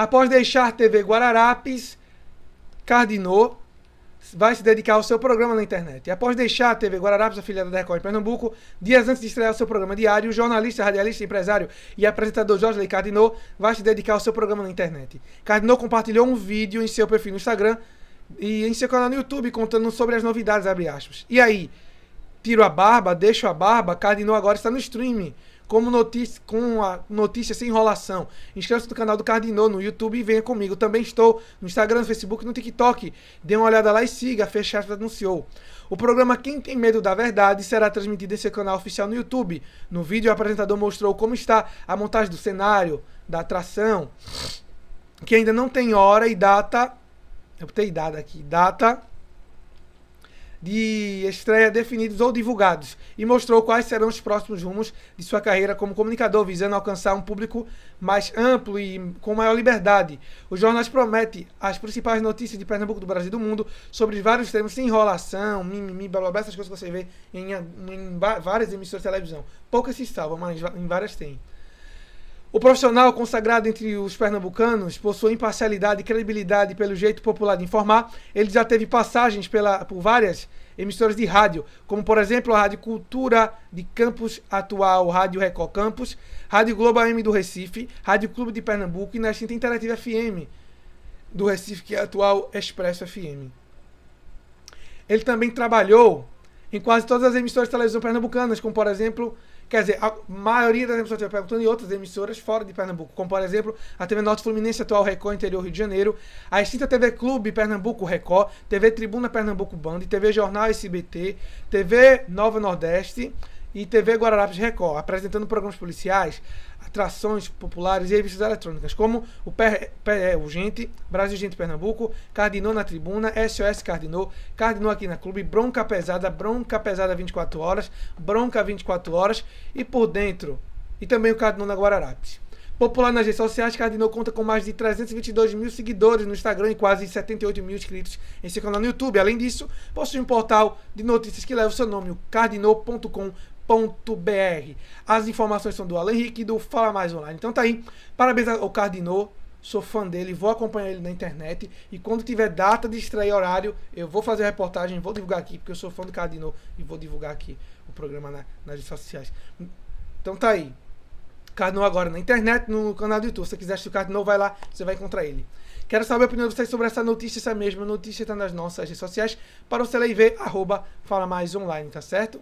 Após deixar TV Guararapes, Cardinô vai se dedicar ao seu programa na internet. E após deixar a TV Guararapes, afiliada da Record de Pernambuco, dias antes de estrear o seu programa diário, o jornalista, radialista, empresário e apresentador Jorge Lee Cardinô vai se dedicar ao seu programa na internet. Cardinô compartilhou um vídeo em seu perfil no Instagram e em seu canal no YouTube contando sobre as novidades, E aí, tiro a barba, deixo a barba, Cardinô agora está no streaming como notícia, com a notícia sem enrolação. Inscreva-se no canal do Cardinô no YouTube e venha comigo. Também estou no Instagram, no Facebook, no TikTok. Dê uma olhada lá e siga. Fecha anunciou. O programa Quem Tem Medo da Verdade será transmitido em seu canal oficial no YouTube. No vídeo, o apresentador mostrou como está a montagem do cenário, da atração, que ainda não tem hora e data. Eu botei data aqui. Data de estreia definidos ou divulgados e mostrou quais serão os próximos rumos de sua carreira como comunicador, visando alcançar um público mais amplo e com maior liberdade. Os jornais prometem as principais notícias de Pernambuco, do Brasil e do mundo sobre vários temas, sem enrolação, mimimi, blá blá blá, essas coisas que você vê em, em várias emissoras de televisão. Poucas se salvam, mas em várias tem. O profissional consagrado entre os pernambucanos possui imparcialidade e credibilidade pelo jeito popular de informar. Ele já teve passagens pela, por várias emissoras de rádio, como por exemplo a Rádio Cultura de Campos Atual, Rádio Record Campos, Rádio Globo AM do Recife, Rádio Clube de Pernambuco e na extinta Interativa FM do Recife, que é a atual Expresso FM. Ele também trabalhou em quase todas as emissoras de televisão pernambucanas, como por exemplo Quer dizer, a maioria das emissoras de perguntando e outras emissoras fora de Pernambuco, como por exemplo a TV Norte Fluminense Atual Record Interior Rio de Janeiro, a extinta TV Clube Pernambuco Record, TV Tribuna Pernambuco Band, TV Jornal SBT, TV Nova Nordeste, e TV Guararapes Record, apresentando programas policiais, atrações populares e revistas eletrônicas, como o PE Urgente, é, Brasil Gente Pernambuco, Cardinô na Tribuna, SOS Cardinô, Cardinô aqui na Clube, Bronca Pesada, Bronca Pesada 24 Horas, Bronca 24 Horas e por dentro, e também o Cardinô na Guararapes. Popular nas redes sociais, Cardinô conta com mais de 322 mil seguidores no Instagram e quase 78 mil inscritos em seu canal no YouTube. Além disso, possui um portal de notícias que leva o seu nome, o cardinô.com.br www.cardinal.com.br. As informações são do Alan Henrique e do Fala Mais Online. Então tá aí. Parabéns ao Cardinô. Sou fã dele, vou acompanhar ele na internet. E quando tiver data de estreia horário, eu vou fazer a reportagem, vou divulgar aqui, porque eu sou fã do Cardinô e vou divulgar aqui o programa na, nas redes sociais. Então tá aí. Cardinô agora na internet, no canal do YouTube. Se você quiser assistir o Cardinô, vai lá, você vai encontrar ele. Quero saber a opinião de vocês sobre essa notícia, essa mesma notícia está nas nossas redes sociais. Para você lá e ver, arroba Fala Mais Online, tá certo?